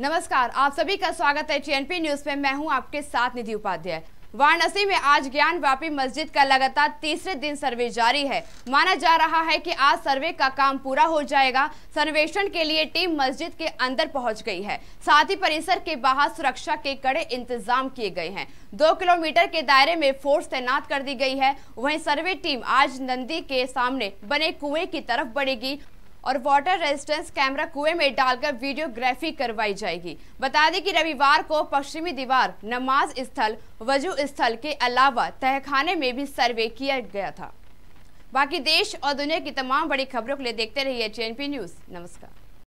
नमस्कार आप सभी का स्वागत है टीएनपी न्यूज में मैं हूं आपके साथ निधि उपाध्याय वाराणसी में आज ज्ञान व्यापी मस्जिद का लगातार तीसरे दिन सर्वे जारी है माना जा रहा है कि आज सर्वे का काम पूरा हो जाएगा सर्वेक्षण के लिए टीम मस्जिद के अंदर पहुंच गई है साथ ही परिसर के बाहर सुरक्षा के कड़े इंतजाम किए गए हैं दो किलोमीटर के दायरे में फोर्स तैनात कर दी गई है वहीं सर्वे टीम आज नंदी के सामने बने कुएं की तरफ बढ़ेगी और वाटर रेजिस्टेंस कैमरा कुएं में डालकर वीडियोग्राफी करवाई जाएगी बता दें कि रविवार को पश्चिमी दीवार नमाज स्थल वजू स्थल के अलावा तहखाने में भी सर्वे किया गया था बाकी देश और दुनिया की तमाम बड़ी खबरों के लिए देखते रहिए जे न्यूज़ नमस्कार